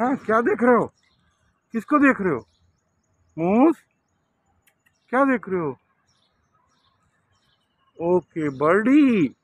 हाँ क्या देख रहे हो किसको देख रहे हो मूस क्या देख रहे हो ओके बर्डी